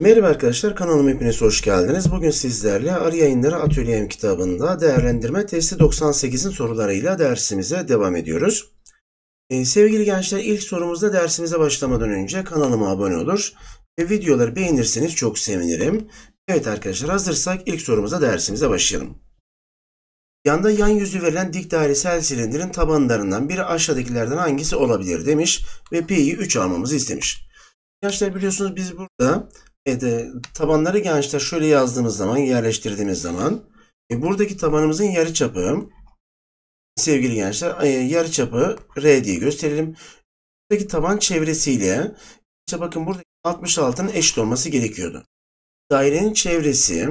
Merhaba arkadaşlar kanalıma hepiniz hoş geldiniz. Bugün sizlerle Arı Yayınları Atölyem kitabında değerlendirme testi 98'in sorularıyla dersimize devam ediyoruz. Ee, sevgili gençler ilk sorumuzda dersimize başlamadan önce kanalıma abone olur ve videoları beğenirseniz çok sevinirim. Evet arkadaşlar hazırsak ilk sorumuza dersimize başlayalım. Yanda yan yüzü verilen dik dairesel silindirin tabanlarından biri aşağıdakilerden hangisi olabilir demiş ve pi'yi 3 almamızı istemiş. Gençler biliyorsunuz biz burada e, de, tabanları gençler şöyle yazdığımız zaman yerleştirdiğimiz zaman e, buradaki tabanımızın yarı çapı sevgili gençler e, yarı çapı R diye gösterelim. Buradaki taban çevresiyle işte bakın burada 66'nın eşit olması gerekiyordu. Dairenin çevresi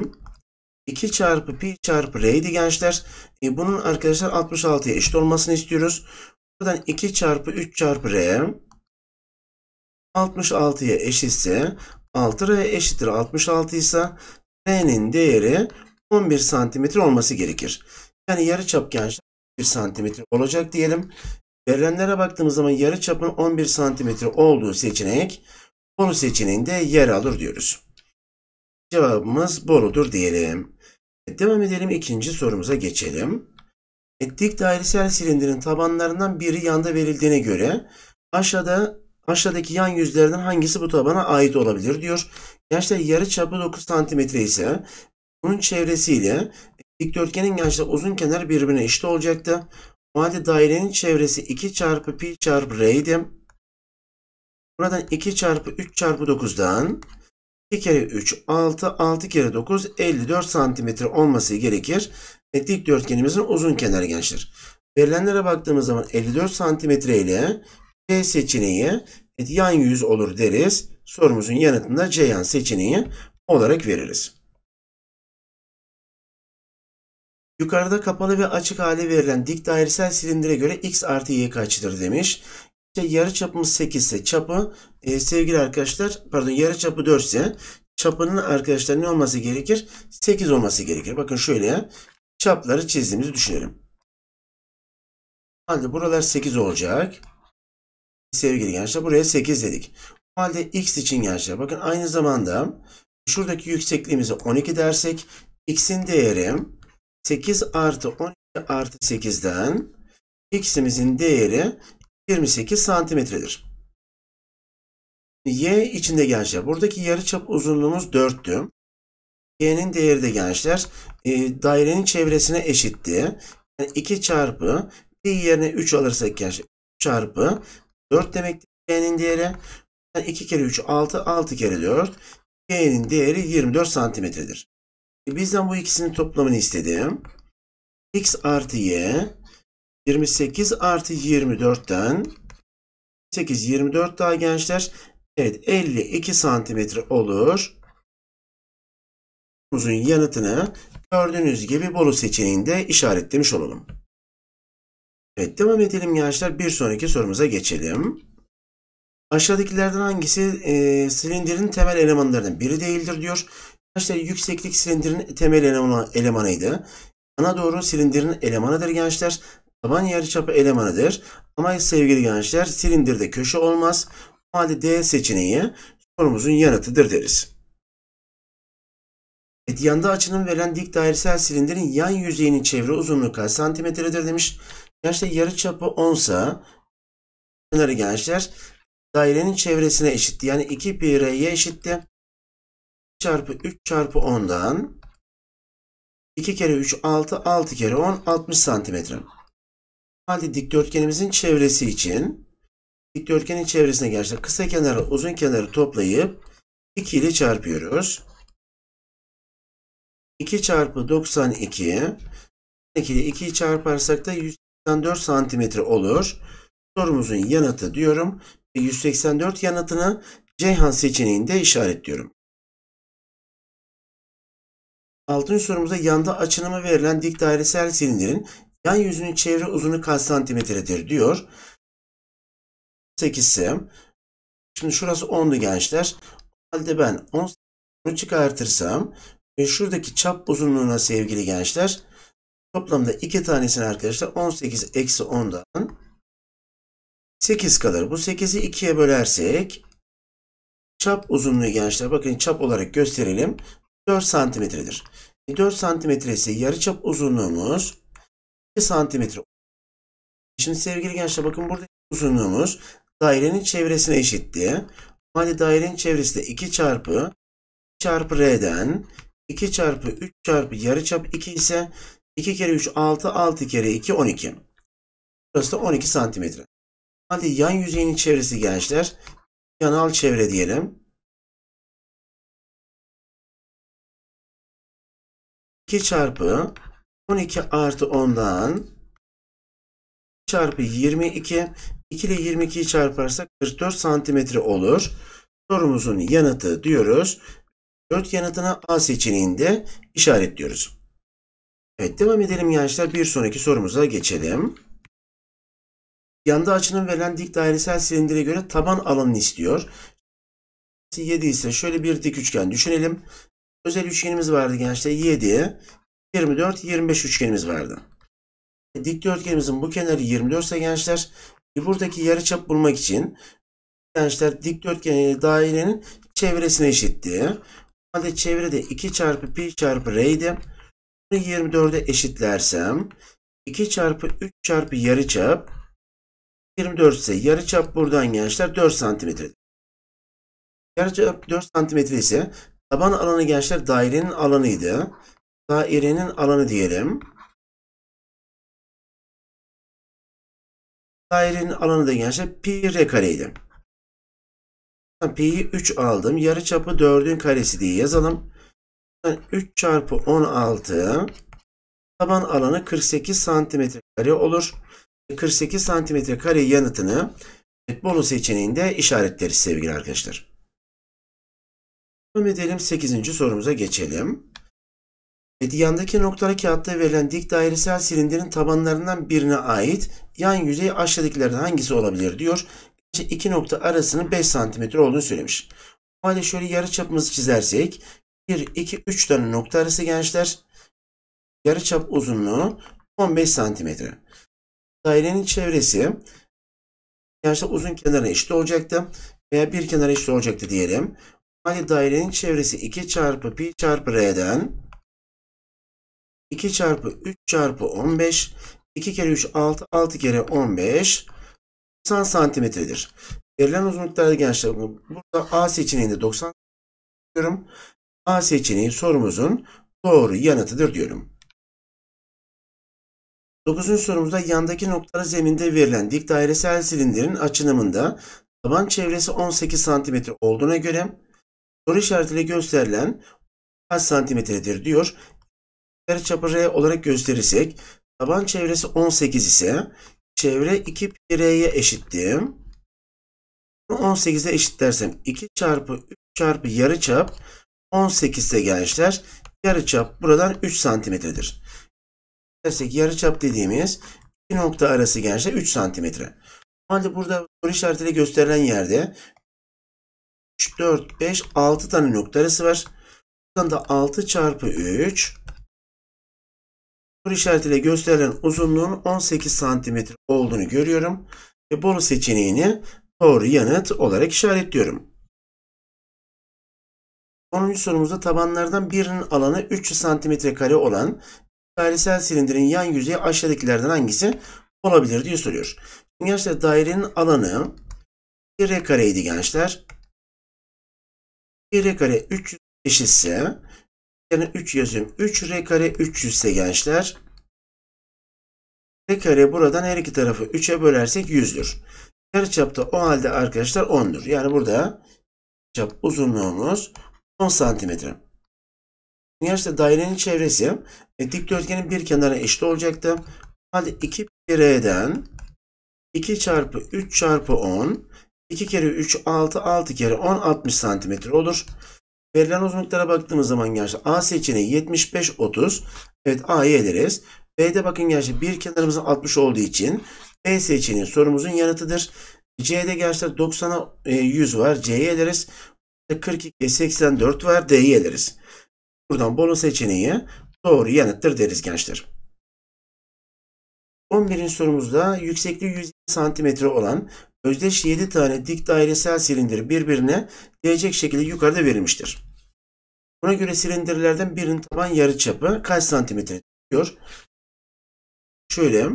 2 çarpı pi çarpı r'ydi gençler. E, bunun arkadaşlar 66'ya eşit olmasını istiyoruz. Buradan 2 çarpı 3 çarpı r 66'ya eşitse 6r eşittir 66 ise r'nin değeri 11 santimetre olması gerekir. Yani yarı çap gençler 11 santimetre olacak diyelim. Verilenlere baktığımız zaman yarı çapın 11 santimetre olduğu seçenek Bolu seçeneğinde yer alır diyoruz. Cevabımız Bolu'dur diyelim. E, devam edelim ikinci sorumuza geçelim. Dik dairesel silindirin tabanlarından biri yanda verildiğine göre aşağıda aşağıdaki yan yüzlerden hangisi bu tabana ait olabilir diyor. Gençler yarı çapı 9 cm ise bunun çevresiyle dikdörtgenin gençler uzun kenar birbirine eşit olacaktı. O halde dairenin çevresi 2 çarpı pi çarpı r idi. Buradan 2 çarpı 3 çarpı 9'dan 2 kere 3 6, 6 kere 9 54 santimetre olması gerekir. Ve dikdörtgenimizin uzun kenarı gençler. Verilenlere baktığımız zaman 54 santimetre ile C seçeneği evet, yan yüz olur deriz. Sorumuzun yanıtında C yan seçeneği olarak veririz. Yukarıda kapalı ve açık hale verilen dik dairesel silindire göre x artı y kaçtır demiş. İşte yarı çapımız 8 ise çapı e, sevgili arkadaşlar pardon yarı çapı 4 ise çapının arkadaşlar ne olması gerekir? 8 olması gerekir. Bakın şöyle ya, çapları çizdiğimizi düşünelim. Halde buralar 8 olacak. Sevgili gençler buraya 8 dedik. halde x için gençler bakın aynı zamanda şuradaki yüksekliğimizi 12 dersek x'in değeri 8 artı 12 artı 8'den x'imizin değeri 28 santimetredir. Y içinde gençler. Buradaki yarıçap uzunluğumuz 4'tü. Y'nin değeri de gençler e, dairenin çevresine eşitti. Yani 2 çarpı pi yerine 3 alırsak gençler çarpı 4 demektir Y'nin değeri. Yani 2 kere 3 6 6 kere 4 Y'nin değeri 24 santimetredir. E, bizden bu ikisinin toplamını istedim. X artı Y 28 artı 24'ten 8, 24 daha gençler. Evet 52 santimetre olur. Uzun yanıtını gördüğünüz gibi boru seçeneğinde işaretlemiş olalım. Evet devam edelim gençler. Bir sonraki sorumuza geçelim. Aşağıdakilerden hangisi e, silindirin temel elemanlarından biri değildir diyor. Gençler yükseklik silindirin temel elemanı, elemanıydı. Ana doğru silindirin elemanıdır gençler taban yarıçapı elemanıdır. Ama sevgili gençler silindirde köşe olmaz. bu halde D seçeneği sorumuzun yanıtıdır deriz. Medyanda açının verilen dik dairesel silindirin yan yüzeyinin çevre uzunluğu kaç santimetredir demiş. Gençler yarı çapı 10 sa kenarı gençler dairenin çevresine eşitti. Yani 2 pi r'ye eşitti. çarpı 3 çarpı 10'dan 2 kere 3 6 6 kere 10 60 santimetre halde dikdörtgenimizin çevresi için dikdörtgenin çevresine gerçekten kısa kenarı uzun kenarı toplayıp 2 ile çarpıyoruz. 2 çarpı 92 2 ile 2'yi çarparsak da 184 santimetre olur. Sorumuzun yanıtı diyorum. 184 yanıtını Ceyhan seçeneğinde işaretliyorum. Altıncı sorumuzda yanda açınımı verilen dik dairesel silindirin Yan yüzünün çevre uzunluğu kaç santimetredir diyor. 8 8'si. Şimdi şurası 10'du gençler. O halde ben 10 çıkartırsam ve şuradaki çap uzunluğuna sevgili gençler toplamda 2 tanesini arkadaşlar 18 eksi 10'dan 8 kalır. Bu 8'i 2'ye bölersek çap uzunluğu gençler bakın çap olarak gösterelim. 4 santimetredir. 4 e, santimetre ise yarı çap uzunluğumuz santimetre. Şimdi sevgili gençler bakın burada uzunluğumuz dairenin çevresine eşit Hadi dairenin çevresi de 2 çarpı çarpı r'den 2 çarpı 3 çarpı yarıçap 2 ise 2 kere 3 6 6 kere 2 12. Burası da 12 santimetre. Hadi yan yüzeyinin çevresi gençler yanal çevre diyelim. 2 çarpı 12 artı 10'dan çarpı 22. 2 ile 22'yi çarparsak 44 santimetre olur. Sorumuzun yanıtı diyoruz. 4 yanıtına A seçeneğinde işaretliyoruz. Evet devam edelim gençler. Bir sonraki sorumuza geçelim. Yanda açının verilen dik dairesel silindire göre taban alanını istiyor. 7 ise şöyle bir dik üçgen düşünelim. Özel üçgenimiz vardı gençler. 7, 24, 25 üçgenimiz vardı. E, dikdörtgenimizin bu kenarı 24 ise gençler e, buradaki yarıçap bulmak için gençler dikdörtgen e, dairenin çevresine eşitti. Halde çevrede 2 çarpı pi çarpı r idi. Bunu 24'e eşitlersem 2 çarpı 3 çarpı yarıçap 24 ise yarıçap buradan gençler 4 santimetre. Yarıçap 4 santimetre ise taban alanı gençler dairenin alanıydı dairenin alanı diyelim. Dairenin alanı da gençler pi r kareydi. Pi'yi 3 aldım. Yarı çapı 4'ün karesi diye yazalım. 3 çarpı 16 taban alanı 48 santimetre kare olur. 48 santimetre kare yanıtını Bolu seçeneğinde işaretleriz sevgili arkadaşlar. Devam edelim 8. sorumuza geçelim. 7 yandaki noktalı kağıtta verilen dik dairesel silindirin tabanlarından birine ait yan yüzey aşağıdakilerden hangisi olabilir diyor. İki nokta arasının 5 cm olduğunu söylemiş. O halde şöyle yarı çapımızı çizersek 1, 2, 3 tane nokta arası gençler. Yarı çap uzunluğu 15 cm. Dairenin çevresi gençler uzun kenara eşit olacaktı veya bir kenara eşit olacaktı diyelim. O halde dairenin çevresi 2 çarpı pi çarpı r'den 2 çarpı 3 çarpı 15. 2 kere 3 6. 6 kere 15. 90 santimetredir. Verilen uzunluklarda gençler burada A seçeneğinde 90 diyorum. A seçeneği sorumuzun doğru yanıtıdır diyorum. 9. sorumuzda yandaki noktalı zeminde verilen dik dairesel silindirin açınımında taban çevresi 18 cm olduğuna göre soru işaretiyle gösterilen kaç santimetredir diyor yarıçapı R olarak gösterirsek taban çevresi 18 ise çevre 2 pi R'ye eşittim. 18'e eşitlersem 2 çarpı 3 çarpı yarı yarıçap 18'de gençler yarı çap buradan 3 santimetredir. Dersek yarı çap dediğimiz iki nokta arası gençler 3 santimetre. Halde burada soru işaretiyle gösterilen yerde 3, 4, 5, 6 tane nokta arası var. Buradan da 6 çarpı 3 soru işaretiyle gösterilen uzunluğun 18 cm olduğunu görüyorum. Ve Bolu seçeneğini doğru yanıt olarak işaretliyorum. 10. sorumuzda tabanlardan birinin alanı 300 cm kare olan dairesel silindirin yan yüzeyi aşağıdakilerden hangisi olabilir diye soruyor. Şimdi gençler dairenin alanı r kareydi gençler. r kare 300 eşitse yani 3 yazıyorum. 3R kare 300 ise gençler. R kare buradan her iki tarafı 3'e bölersek 100'dür. Çapta o halde arkadaşlar 10'dur. Yani burada çap uzunluğumuz 10 santimetre. Gerçi dairenin çevresi e, dikdörtgenin bir kenarına eşit olacaktı. Hadi 2 r'den, 2 çarpı 3 çarpı 10 2 kere 3 6 6 kere 10 60 santimetre olur. Verilen uzunluklara baktığımız zaman gençler A seçeneği 75 30. Evet A'yı ederiz. B'de bakın gençler bir kenarımızın 60 olduğu için B seçeneği sorumuzun yanıtıdır. C'de gençler 90'a 100 e, var. C'yi ederiz. 42'ye 84 var. D'yi ederiz. Buradan Bolu seçeneği doğru yanıttır deriz gençler. 11. sorumuzda yüksekliği santimetre olan özdeş 7 tane dik dairesel silindir birbirine değecek şekilde yukarıda verilmiştir. Buna göre silindirlerden birinin taban yarıçapı kaç santimetre diyor. Şöyle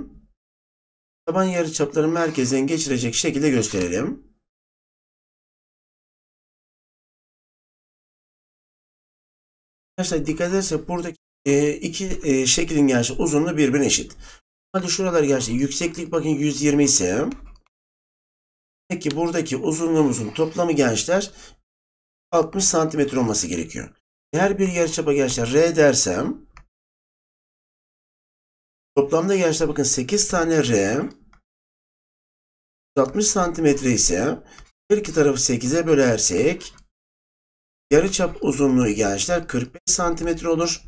taban yarıçapları merkezden geçirecek şekilde gösterelim. Arkadaşlar dikkat edersek buradaki e, iki e, şeklin gerçi uzunluğu birbirine eşit. Hadi şuralar gençler yükseklik bakın 120 ise peki buradaki uzunluğumuzun toplamı gençler 60 santimetre olması gerekiyor. Her bir yarıçapa gençler R dersem toplamda gençler bakın 8 tane R 60 santimetre ise her iki tarafı 8'e bölersek yarıçap uzunluğu gençler 45 santimetre olur.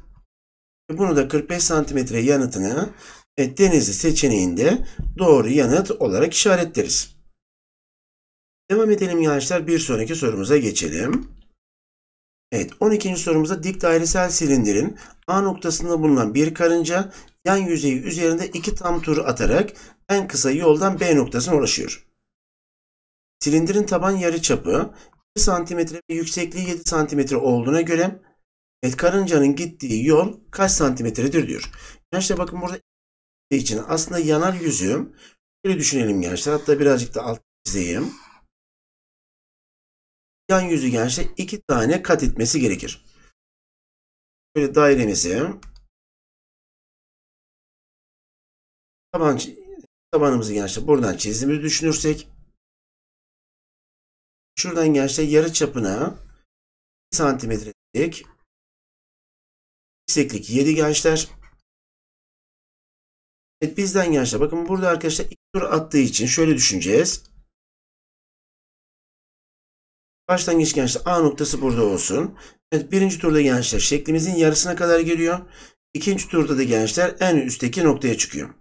Bunu da 45 santimetre yanıtını e, denizli seçeneğinde doğru yanıt olarak işaretleriz. Devam edelim gençler. Bir sonraki sorumuza geçelim. Evet 12. sorumuzda dik dairesel silindirin A noktasında bulunan bir karınca yan yüzeyi üzerinde iki tam tur atarak en kısa yoldan B noktasına ulaşıyor. Silindirin taban yarı çapı 2 cm ve yüksekliği 7 cm olduğuna göre evet, karıncanın gittiği yol kaç santimetredir diyor. Gençler bakın burada şey için aslında yanar yüzüm şöyle düşünelim gençler hatta birazcık da alt çizeyim. Yan yüzü gençler iki tane kat etmesi gerekir. Şöyle dairemizi taban, tabanımızı gençler buradan çizdiğimizi düşünürsek şuradan gençler yarı çapına santimetrelik yükseklik 7 gençler Evet bizden gençler. Bakın burada arkadaşlar ilk tur attığı için şöyle düşüneceğiz. Başlangıç gençler A noktası burada olsun. Evet birinci turda gençler şeklimizin yarısına kadar geliyor. İkinci turda da gençler en üstteki noktaya çıkıyor.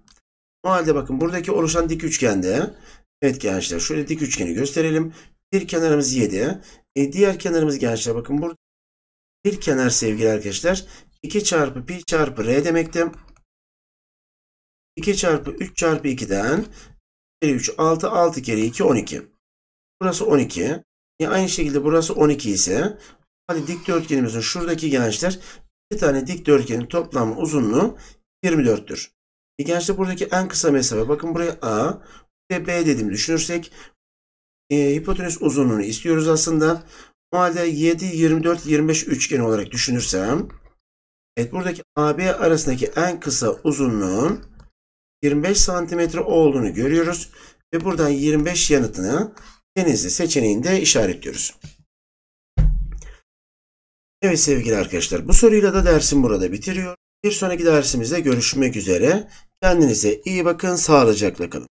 O halde bakın buradaki oluşan dik üçgende evet gençler şöyle dik üçgeni gösterelim. Bir kenarımız 7. E, diğer kenarımız gençler bakın burada bir kenar sevgili arkadaşlar 2 çarpı pi çarpı r demekte. 2 çarpı 3 çarpı 2'den 3 6 6 kere 2 12. Burası 12. Yani e, aynı şekilde burası 12 ise hadi dikdörtgenimizin şuradaki gençler bir tane dikdörtgenin toplam uzunluğu 24'tür. E gençler buradaki en kısa mesafe bakın buraya A ve B dedim. düşünürsek e, hipotenüs uzunluğunu istiyoruz aslında. O halde 7, 24, 25 üçgen olarak düşünürsem evet buradaki AB arasındaki en kısa uzunluğun 25 santimetre olduğunu görüyoruz. Ve buradan 25 yanıtını denizli seçeneğinde işaretliyoruz. Evet sevgili arkadaşlar bu soruyla da dersim burada bitiriyor. Bir sonraki dersimizde görüşmek üzere. Kendinize iyi bakın, sağlıcakla kalın.